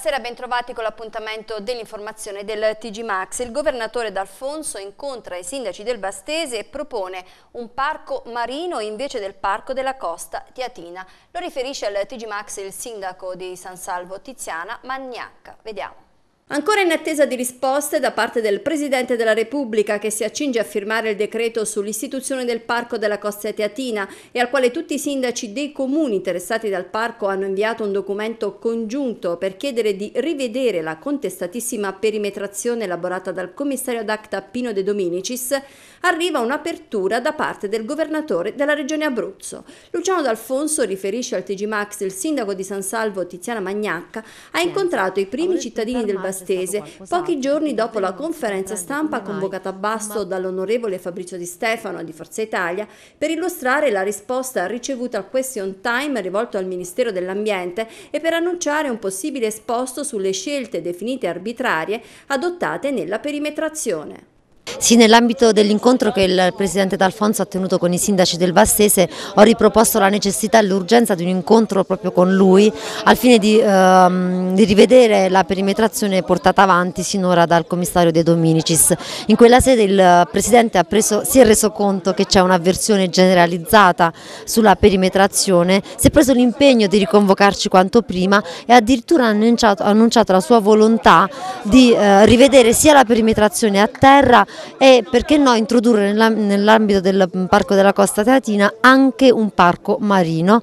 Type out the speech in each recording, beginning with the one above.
Buonasera, bentrovati con l'appuntamento dell'informazione del TG Max. Il governatore D'Alfonso incontra i sindaci del Bastese e propone un parco marino invece del parco della costa Tiatina. Lo riferisce al TG Max il sindaco di San Salvo Tiziana Magnacca. Vediamo. Ancora in attesa di risposte da parte del Presidente della Repubblica che si accinge a firmare il decreto sull'istituzione del Parco della Costa Teatina e al quale tutti i sindaci dei comuni interessati dal parco hanno inviato un documento congiunto per chiedere di rivedere la contestatissima perimetrazione elaborata dal commissario d'acta Pino De Dominicis, arriva un'apertura da parte del governatore della regione Abruzzo. Luciano D'Alfonso riferisce al TG Max il sindaco di San Salvo Tiziana Magnacca ha incontrato i primi cittadini del Bastese pochi giorni dopo la conferenza stampa convocata a Basto dall'onorevole Fabrizio Di Stefano di Forza Italia per illustrare la risposta ricevuta al question time rivolto al Ministero dell'Ambiente e per annunciare un possibile esposto sulle scelte definite arbitrarie adottate nella perimetrazione. Sì, nell'ambito dell'incontro che il Presidente D'Alfonso ha tenuto con i sindaci del Vastese ho riproposto la necessità e l'urgenza di un incontro proprio con lui al fine di, ehm, di, rivedere la perimetrazione portata avanti sinora dal commissario De Dominicis. In quella sede il Presidente preso, si è reso conto che c'è un'avversione generalizzata sulla perimetrazione, si è preso l'impegno di riconvocarci quanto prima e addirittura ha annunciato, annunciato la sua volontà di eh, rivedere sia la perimetrazione a terra e perché no introdurre nell'ambito del Parco della Costa Teatina anche un parco marino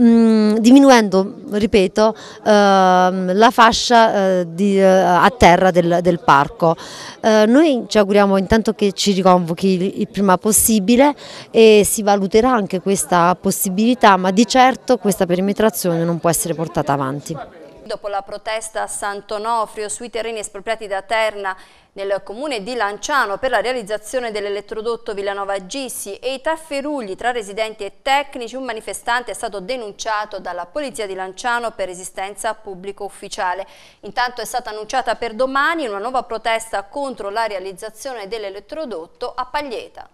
Mm, diminuendo, ripeto, ehm, la fascia eh, di, eh, a terra del, del parco. Eh, noi ci auguriamo intanto che ci riconvochi il, prima possibile e si valuterà anche questa possibilità, ma di certo questa perimetrazione non può essere portata avanti. Dopo la protesta a Sant'Onofrio sui terreni espropriati da Terna nel comune di Lanciano per la realizzazione dell'elettrodotto Villanova Gissi e i tafferugli tra residenti e tecnici, un manifestante è stato denunciato dalla polizia di Lanciano per resistenza pubblico ufficiale. Intanto è stata annunciata per domani una nuova protesta contro la realizzazione dell'elettrodotto a Paglieta.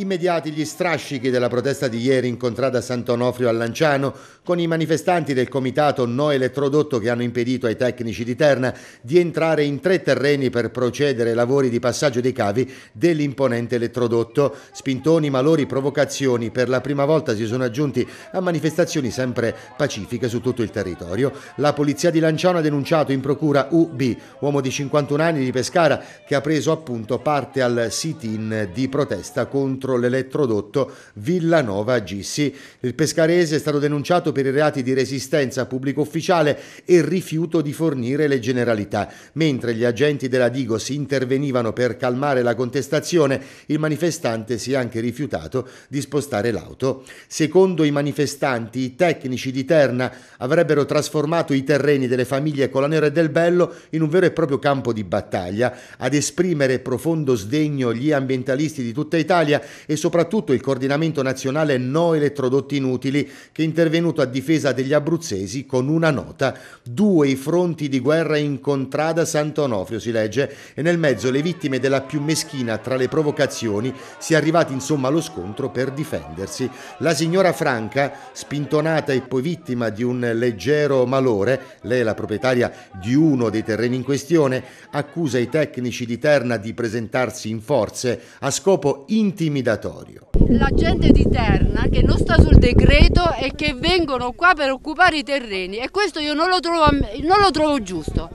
Immediati gli strascichi della protesta di ieri incontrata a Sant'Onofrio a Lanciano con i manifestanti del comitato No Elettrodotto che hanno impedito ai tecnici di Terna di entrare in tre terreni per procedere ai lavori di passaggio dei cavi dell'imponente elettrodotto. Spintoni, malori, provocazioni per la prima volta si sono aggiunti a manifestazioni sempre pacifiche su tutto il territorio. La polizia di Lanciano ha denunciato in procura UB, uomo di 51 anni di Pescara che ha preso appunto parte al sit-in di protesta contro contro l'elettrodotto Villanova Gissi. Il pescarese è stato denunciato per i reati di resistenza a pubblico ufficiale e rifiuto di fornire le generalità. Mentre gli agenti della Digos intervenivano per calmare la contestazione, il manifestante si è anche rifiutato di spostare l'auto. Secondo i manifestanti, i tecnici di Terna avrebbero trasformato i terreni delle famiglie Colanero e Del Bello in un vero e proprio campo di battaglia. Ad esprimere profondo sdegno gli ambientalisti di tutta Italia e soprattutto il coordinamento nazionale No Elettrodotti Inutili che è intervenuto a difesa degli abruzzesi con una nota. Due i fronti di guerra in contrada Sant'Onofrio si legge e nel mezzo le vittime della più meschina tra le provocazioni si è arrivati insomma allo scontro per difendersi. La signora Franca, spintonata e poi vittima di un leggero malore, lei è la proprietaria di uno dei terreni in questione, accusa i tecnici di Terna di presentarsi in forze a scopo intimidato intimidatorio. La gente di Terna che non sta sul decreto e che vengono qua per occupare i terreni e questo io non lo trovo, non lo trovo giusto.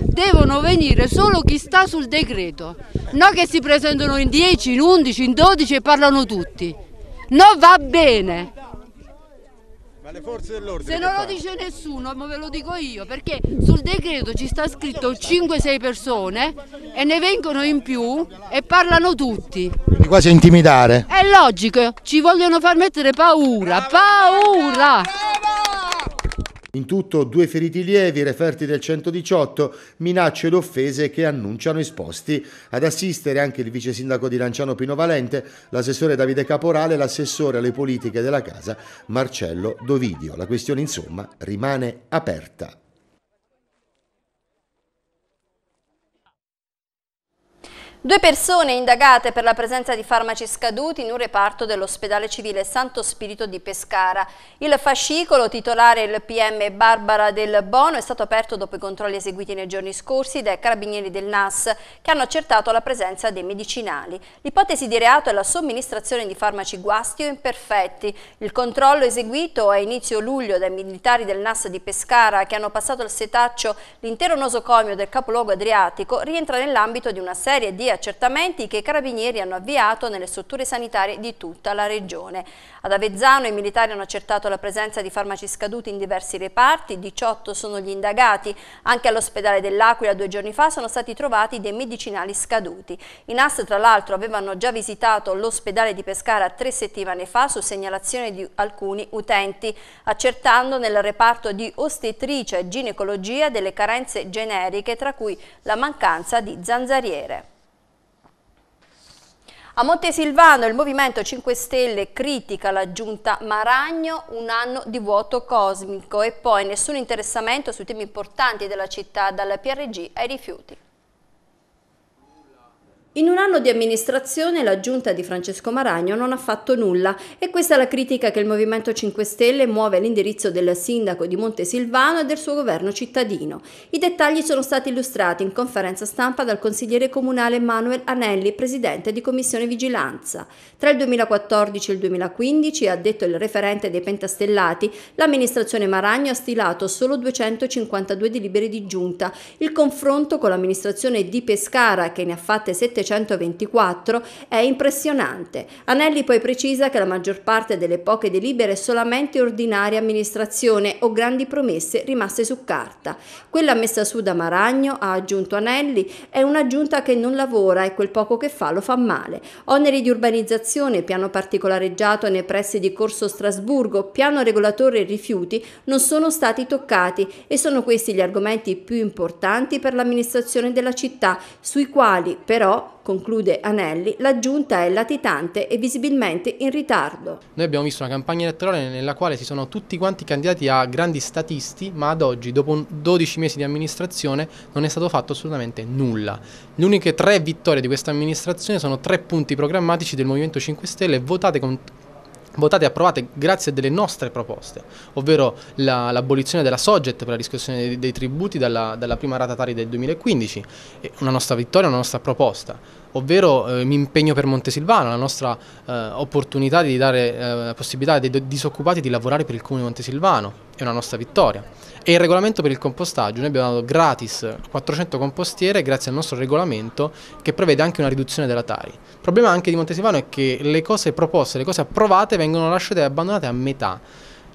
Devono venire solo chi sta sul decreto, non che si presentano in 10, in 11, in 12 e parlano tutti. Non va bene alle forze dell'ordine. Se non lo dice nessuno, ma ve lo dico io, perché sul decreto ci sta scritto 5-6 persone e ne vengono in più e parlano tutti. Quindi quasi intimidare. È logico, ci vogliono far mettere paura, paura! In tutto due feriti lievi, referti del 118, minacce ed offese che annunciano esposti. Ad assistere anche il vice sindaco di Lanciano Pino Valente, l'assessore Davide Caporale e l'assessore alle politiche della casa Marcello Dovidio. La questione insomma rimane aperta. Due persone indagate per la presenza di farmaci scaduti in un reparto dell'ospedale civile Santo Spirito di Pescara. Il fascicolo titolare il PM Barbara del Bono è stato aperto dopo i controlli eseguiti nei giorni scorsi dai carabinieri del NAS che hanno accertato la presenza dei medicinali. L'ipotesi di reato è la somministrazione di farmaci guasti o imperfetti. Il controllo eseguito a inizio luglio dai militari del NAS di Pescara che hanno passato al setaccio l'intero nosocomio del capoluogo adriatico rientra nell'ambito di una serie di accertamenti che i carabinieri hanno avviato nelle strutture sanitarie di tutta la regione. Ad Avezzano i militari hanno accertato la presenza di farmaci scaduti in diversi reparti, 18 sono gli indagati. Anche all'ospedale dell'Aquila due giorni fa sono stati trovati dei medicinali scaduti. I NAS tra l'altro avevano già visitato l'ospedale di Pescara tre settimane fa su segnalazione di alcuni utenti, accertando nel reparto di ostetricia e ginecologia delle carenze generiche tra cui la mancanza di zanzariere. A Montesilvano il Movimento 5 Stelle critica la giunta Maragno, un anno di vuoto cosmico e poi nessun interessamento sui temi importanti della città dalla PRG ai rifiuti. In un anno di amministrazione la giunta di Francesco Maragno non ha fatto nulla e questa è la critica che il Movimento 5 Stelle muove all'indirizzo del sindaco di Montesilvano e del suo governo cittadino. I dettagli sono stati illustrati in conferenza stampa dal consigliere comunale Manuel Anelli, presidente di Commissione Vigilanza. Tra il 2014 e il 2015, ha detto il referente dei Pentastellati, l'amministrazione Maragno ha stilato solo 252 delibere di giunta. Il confronto con l'amministrazione di Pescara, che ne ha fatte 700 1924 è impressionante. Anelli poi precisa che la maggior parte delle poche delibere è solamente ordinaria amministrazione o grandi promesse rimaste su carta. Quella messa su da Maragno, ha aggiunto Anelli, è un'aggiunta che non lavora e quel poco che fa lo fa male. Oneri di urbanizzazione, piano particolareggiato nei pressi di Corso Strasburgo, piano regolatore rifiuti non sono stati toccati e sono questi gli argomenti più importanti per l'amministrazione della città, sui quali però conclude Anelli, la giunta è latitante e visibilmente in ritardo. Noi abbiamo visto una campagna elettorale nella quale si sono tutti quanti candidati a grandi statisti, ma ad oggi, dopo 12 mesi di amministrazione, non è stato fatto assolutamente nulla. Le uniche tre vittorie di questa amministrazione sono tre punti programmatici del Movimento 5 Stelle votate con votate e approvate grazie a delle nostre proposte, ovvero la, l'abolizione della Soget per la riscossione dei, dei tributi dalla, dalla, prima rata tari del 2015, una nostra vittoria, una nostra proposta ovvero eh, mi impegno per Montesilvano, la nostra eh, opportunità di dare eh, la possibilità ai disoccupati di lavorare per il comune di Montesilvano, è una nostra vittoria. E il regolamento per il compostaggio, noi abbiamo dato gratis 400 compostiere grazie al nostro regolamento che prevede anche una riduzione della Tari. Il problema anche di Montesilvano è che le cose proposte, le cose approvate vengono lasciate e abbandonate a metà.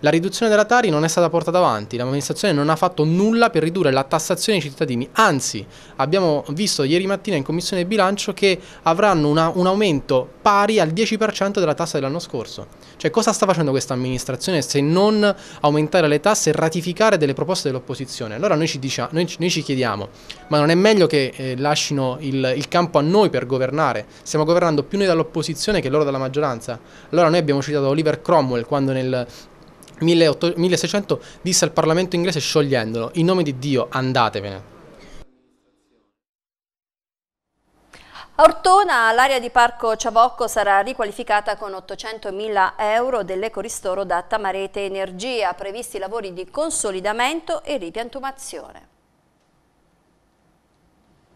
La riduzione della Tari non è stata portata avanti, l'amministrazione non ha fatto nulla per ridurre la tassazione ai cittadini, anzi abbiamo visto ieri mattina in commissione bilancio che avranno una, un aumento pari al 10% della tassa dell'anno scorso. Cioè cosa sta facendo questa amministrazione se non aumentare le tasse e ratificare delle proposte dell'opposizione? Allora noi ci, diciamo, noi, noi ci, chiediamo, ma non è meglio che eh, lasciano il, il campo a noi per governare? Stiamo governando più noi dall'opposizione che loro dalla maggioranza? Allora noi abbiamo citato Oliver Cromwell quando nel 1600 disse al Parlamento inglese sciogliendolo, in nome di Dio andatevene. A Ortona l'area di Parco Ciavocco sarà riqualificata con 800.000 euro dell'ecoristoro da Tamarete Energia, previsti lavori di consolidamento e ripiantumazione.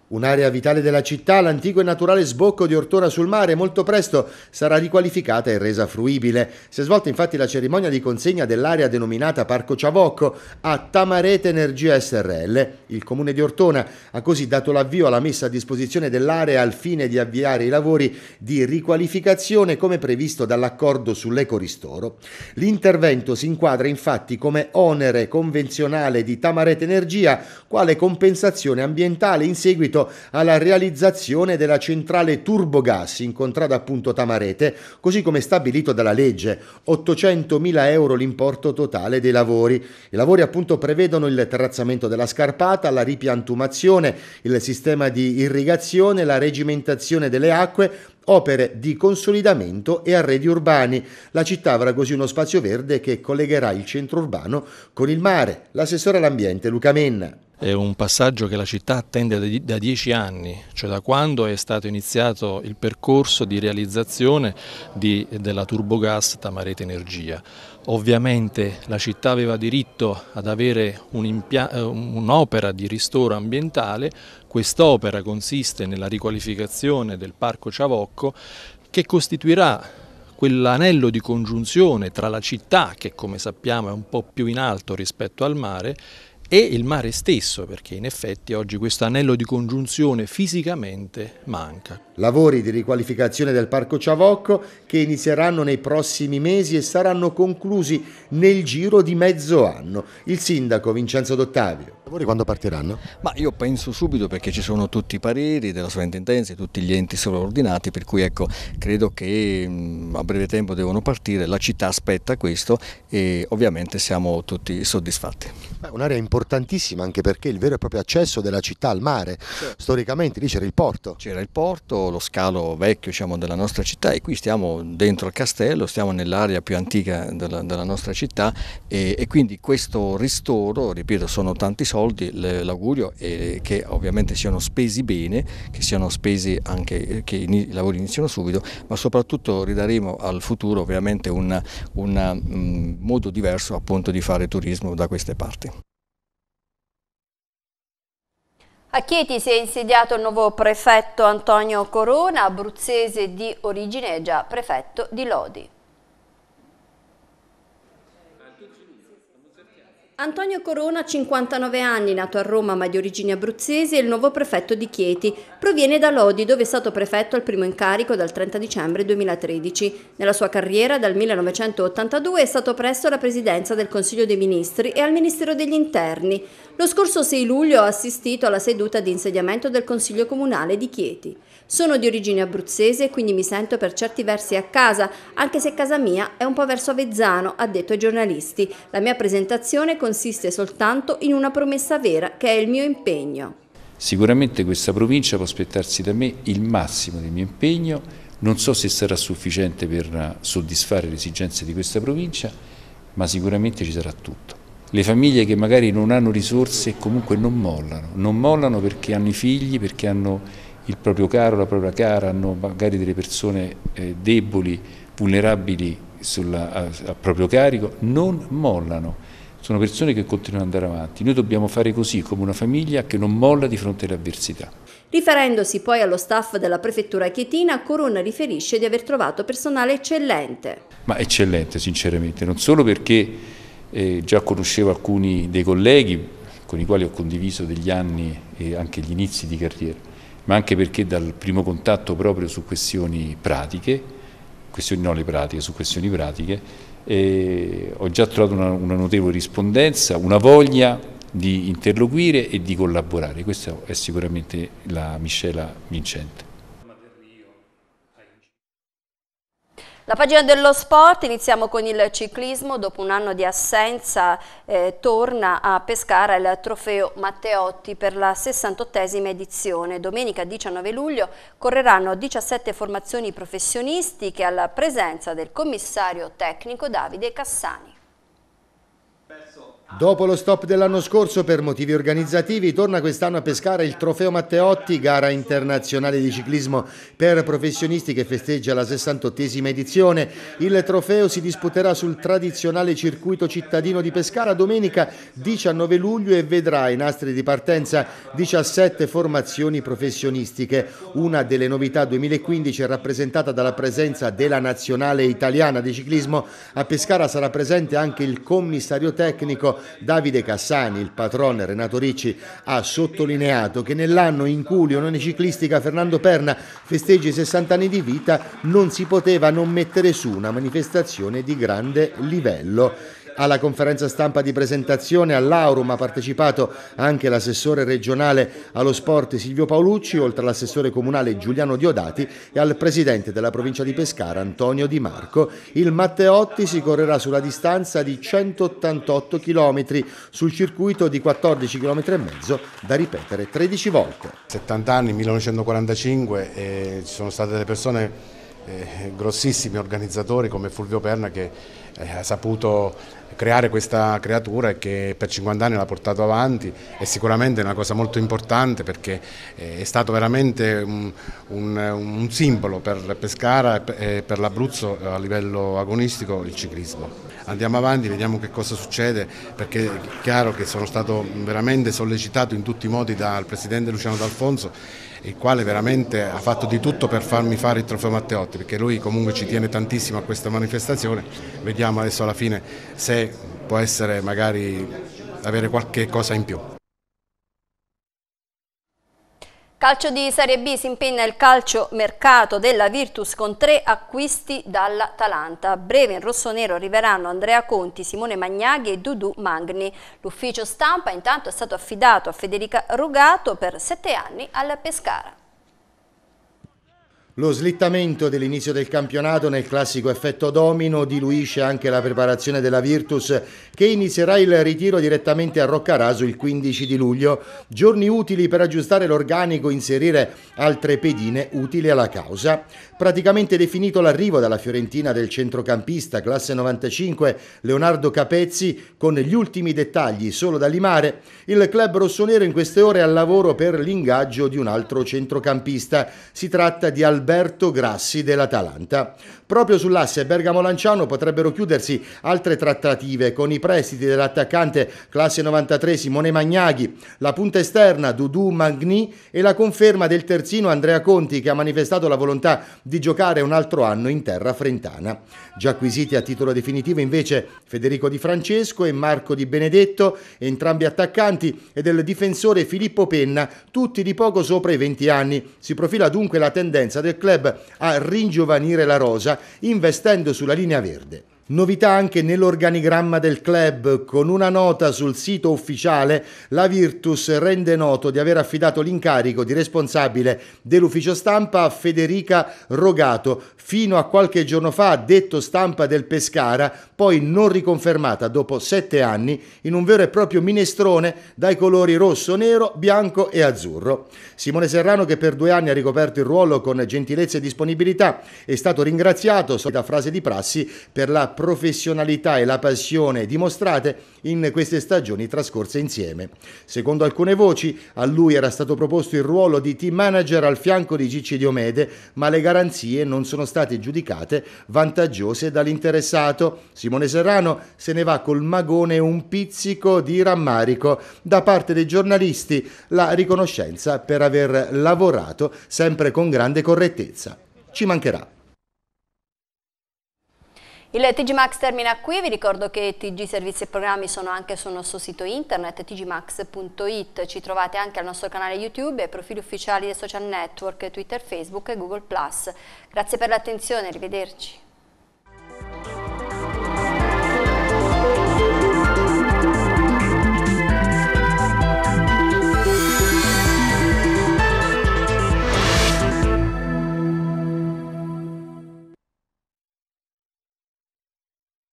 Un'area vitale della città, l'antico e naturale sbocco di Ortona sul mare, molto presto sarà riqualificata e resa fruibile. Si è svolta infatti la cerimonia di consegna dell'area denominata Parco Ciavocco a Tamarete Energia SRL. Il comune di Ortona ha così dato l'avvio alla messa a disposizione dell'area al fine di avviare i lavori di riqualificazione come previsto dall'accordo sull'ecoristoro. L'intervento si inquadra infatti come onere convenzionale di Tamarete Energia quale compensazione ambientale in seguito seguito alla realizzazione della centrale turbogas in contrada appunto Tamarete, così come stabilito dalla legge, 800.000 euro l'importo totale dei lavori. I lavori appunto prevedono il terrazzamento della scarpata, la ripiantumazione, il sistema di irrigazione, la regimentazione delle acque, opere di consolidamento e arredi urbani. La città avrà così uno spazio verde che collegherà il centro urbano con il mare. L'assessore all'ambiente Luca Menna. È un passaggio che la città attende da dieci anni, cioè da quando è stato iniziato il percorso di realizzazione di, della turbogas Tamarete Energia. Ovviamente la città aveva diritto ad avere eh, un'opera di ristoro ambientale, quest'opera consiste nella riqualificazione del Parco Ciavocco che costituirà quell'anello di congiunzione tra la città, che come sappiamo è un po' più in alto rispetto al mare, e il mare stesso, perché in effetti oggi questo anello di congiunzione fisicamente manca. Lavori di riqualificazione del Parco Ciavocco che inizieranno nei prossimi mesi e saranno conclusi nel giro di mezzo anno. Il sindaco Vincenzo D'Ottavio lavori quando partiranno? Ma io penso subito perché ci sono tutti i pareri della sovrintendenza e tutti gli enti sovraordinati, per cui ecco, credo che mm, a breve tempo devono partire, la città aspetta questo e ovviamente siamo tutti soddisfatti. Un'area importantissima anche perché il vero e proprio accesso della città al mare, certo. storicamente lì c'era il porto. C'era il porto, lo scalo vecchio diciamo, della nostra città e qui stiamo dentro il castello, stiamo nell'area più antica della, della nostra città e, e quindi questo ristoro, ripeto sono tanti soldi, soldi, l'augurio è che ovviamente siano spesi bene, che siano spesi anche, eh, che i lavori iniziano subito, ma soprattutto ridaremo al futuro ovviamente un, un, mm, modo diverso appunto di fare turismo da queste parti. A Chieti si è insediato il nuovo prefetto Antonio Corona, abruzzese di origine e già prefetto di Lodi. Antonio Corona, 59 anni, nato a Roma ma di origini abruzzesi, è il nuovo prefetto di Chieti. Proviene da Lodi, dove è stato prefetto al primo incarico dal 30 dicembre 2013. Nella sua carriera, dal 1982, è stato presso la presidenza del Consiglio dei Ministri e al Ministero degli Interni. Lo scorso 6 luglio ha assistito alla seduta di insediamento del Consiglio Comunale di Chieti. Sono di origine abruzzese e quindi mi sento per certi versi a casa, anche se casa mia è un po' verso Avezzano, ha detto ai giornalisti. La mia presentazione consiste soltanto in una promessa vera che è il mio impegno. Sicuramente questa provincia può aspettarsi da me il massimo del mio impegno, non so se sarà sufficiente per soddisfare le esigenze di questa provincia, ma sicuramente ci sarà tutto. Le famiglie che magari non hanno risorse comunque non mollano, non mollano perché hanno i figli, perché hanno il proprio caro, la propria cara, hanno magari delle persone eh, deboli, vulnerabili sulla, a, a proprio carico, non mollano. Sono persone che continuano ad andare avanti. Noi dobbiamo fare così, come una famiglia che non molla di fronte alle avversità. Riferendosi poi allo staff della prefettura chietina, Corona riferisce di aver trovato personale eccellente. Ma eccellente sinceramente, non solo perché eh, già conoscevo alcuni dei colleghi con i quali ho condiviso degli anni e anche gli inizi di carriera, ma anche perché dal primo contatto proprio su questioni pratiche, questioni non le pratiche, su questioni pratiche, eh, ho già trovato una, una notevole rispondenza, una voglia di interloquire e di collaborare, questa è sicuramente la miscela vincente. La pagina dello sport, iniziamo con il ciclismo, dopo un anno di assenza eh, torna a Pescara il trofeo Matteotti per la 68esima edizione. Domenica 19 luglio correranno 17 formazioni professionistiche alla presenza del commissario tecnico Davide Cassani. Dopo lo stop dell'anno scorso per motivi organizzativi torna quest'anno a pescare il Trofeo Matteotti, gara internazionale di ciclismo per professionisti che festeggia la 68esima edizione. Il trofeo si disputerà sul tradizionale circuito cittadino di Pescara domenica 19 luglio e vedrà i nastri di partenza 17 formazioni professionistiche. Una delle novità 2015 è rappresentata dalla presenza della nazionale italiana di ciclismo. A Pescara sarà presente anche il commissario tecnico Davide Cassani, il patron Renato Ricci, ha sottolineato che nell'anno in cui l'Unione Ciclistica Fernando Perna festeggia i 60 anni di vita non si poteva non mettere su una manifestazione di grande livello. Alla conferenza stampa di presentazione all'Aurum ha partecipato anche l'assessore regionale allo sport Silvio Paolucci, oltre all'assessore comunale Giuliano Diodati e al presidente della provincia di Pescara Antonio Di Marco. Il Matteotti si correrà sulla distanza di 188 km sul circuito di 14 km e mezzo da ripetere 13 volte. 70 anni, 1945, eh, ci sono state delle persone eh, grossissimi organizzatori come Fulvio Perna che eh, ha saputo creare questa creatura che per 50 anni l'ha portato avanti è sicuramente una cosa molto importante perché eh, è stato veramente un, un, un simbolo per Pescara e per l'Abruzzo a livello agonistico il ciclismo. Andiamo avanti, vediamo che cosa succede perché è chiaro che sono stato veramente sollecitato in tutti i modi dal Presidente Luciano D'Alfonso il quale veramente ha fatto di tutto per farmi fare il trofeo Matteotti, perché lui comunque ci tiene tantissimo a questa manifestazione. Vediamo adesso alla fine se può essere magari avere qualche cosa in più. Calcio di Serie B si impegna il calcio mercato della Virtus con tre acquisti dall'Atalanta. A breve in rossonero arriveranno Andrea Conti, Simone Magnaghi e Dudu Magni. L'ufficio stampa intanto è stato affidato a Federica Rugato per sette anni alla Pescara. Lo slittamento dell'inizio del campionato nel classico effetto domino diluisce anche la preparazione della Virtus che inizierà il ritiro direttamente a Roccaraso il 15 di luglio, giorni utili per aggiustare l'organico e inserire altre pedine utili alla causa. Praticamente definito l'arrivo dalla Fiorentina del centrocampista classe 95 Leonardo Capezzi con gli ultimi dettagli solo da limare, il club rossonero in queste ore è al lavoro per l'ingaggio di un altro centrocampista. Si tratta di Alberto Alberto Grassi dell'Atalanta. Proprio sull'asse Bergamo-Lanciano potrebbero chiudersi altre trattative con i prestiti dell'attaccante classe 93 Simone Magnaghi, la punta esterna Dudu Magni e la conferma del terzino Andrea Conti che ha manifestato la volontà di giocare un altro anno in terra frentana. Già acquisiti a titolo definitivo invece Federico Di Francesco e Marco Di Benedetto, entrambi attaccanti, e del difensore Filippo Penna, tutti di poco sopra i 20 anni. Si profila dunque la tendenza del del club a ringiovanire la rosa investendo sulla linea verde. Novità anche nell'organigramma del club. Con una nota sul sito ufficiale, la Virtus rende noto di aver affidato l'incarico di responsabile dell'ufficio stampa a Federica Rogato, fino a qualche giorno fa detto stampa del Pescara, poi non riconfermata dopo sette anni in un vero e proprio minestrone dai colori rosso, nero, bianco e azzurro. Simone Serrano, che per due anni ha ricoperto il ruolo con gentilezza e disponibilità, è stato ringraziato da frase di prassi per la professionalità e la passione dimostrate in queste stagioni trascorse insieme. Secondo alcune voci, a lui era stato proposto il ruolo di team manager al fianco di Gigi Diomede, ma le garanzie non sono state giudicate vantaggiose dall'interessato. Simone Serrano se ne va col magone un pizzico di rammarico da parte dei giornalisti, la riconoscenza per aver lavorato sempre con grande correttezza. Ci mancherà. Il TG Max termina qui, vi ricordo che TG Servizi e Programmi sono anche sul nostro sito internet tgmax.it, ci trovate anche al nostro canale YouTube e profili ufficiali dei social network Twitter, Facebook e Google+. Grazie per l'attenzione, arrivederci.